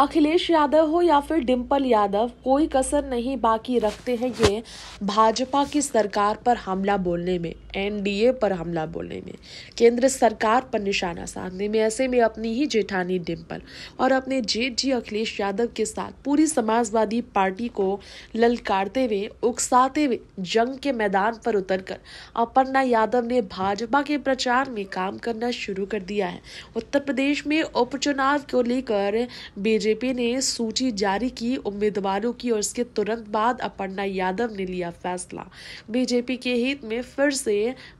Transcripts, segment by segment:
अखिलेश यादव हो या फिर डिम्पल यादव कोई कसर नहीं बाकी रखते हैं ये भाजपा की सरकार पर हमला बोलने में एनडीए पर हमला बोलने में केंद्र सरकार पर निशाना साधने में ऐसे में अपनी ही जेठानी डिम्पल और अपने जेठ जी अखिलेश यादव के साथ पूरी समाजवादी पार्टी को ललकारते हुए उकसाते हुए जंग के मैदान पर उतरकर अपर्णा यादव ने भाजपा के प्रचार में काम करना शुरू कर दिया है उत्तर प्रदेश में उपचुनाव को लेकर बे बीजेपी ने सूची जारी की उम्मीदवारों की और इसके तुरंत बाद अपर्णा यादव ने लिया फैसला बीजेपी के हित में फिर से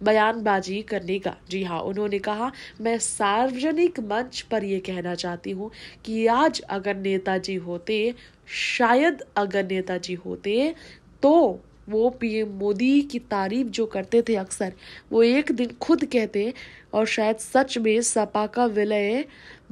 बयानबाजी करने का जी हाँ उन्होंने कहा मैं सार्वजनिक मंच पर यह कहना चाहती हूँ कि आज अगर नेताजी होते शायद अगर नेताजी होते तो वो पीएम मोदी की तारीफ जो करते थे अक्सर वो एक दिन खुद कहते और शायद सच में सपा का विलय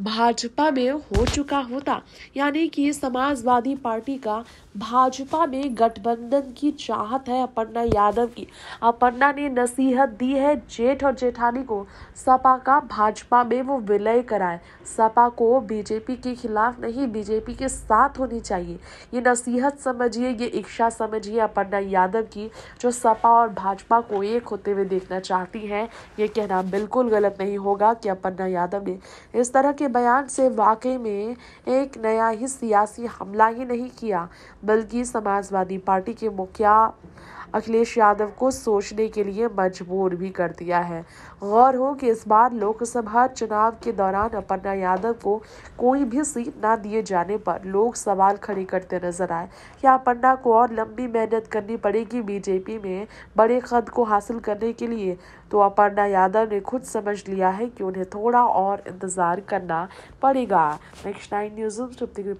भाजपा में हो चुका होता यानी कि समाजवादी पार्टी का भाजपा में गठबंधन की चाहत है अपर्णा यादव की अपर्णा ने नसीहत दी है जेठ और जेठानी को सपा का भाजपा में वो विलय कराए सपा को बीजेपी के खिलाफ नहीं बीजेपी के साथ होनी चाहिए ये नसीहत समझिए ये इच्छा समझिए अपर्णा यादव की जो सपा और भाजपा को एक होते हुए देखना चाहती हैं ये कहना बिल्कुल गलत नहीं होगा कि अपर्णा यादव ने इस तरह के बयान से वाकई में एक नया ही सियासी हमला ही नहीं किया बल्कि समाजवादी पार्टी के मुखिया अखिलेश यादव को सोचने के लिए मजबूर भी कर दिया है गौर हो कि इस बार लोकसभा चुनाव के दौरान अपना यादव को कोई भी सीट ना दिए जाने पर लोग सवाल खड़े करते नजर आए क्या अपना को और लंबी मेहनत करनी पड़ेगी बीजेपी में बड़े खद को हासिल करने के लिए तो अपर्णा यादव ने खुद समझ लिया है कि उन्हें थोड़ा और इंतज़ार करना पड़ेगा नेक्स्ट नाइन न्यूज़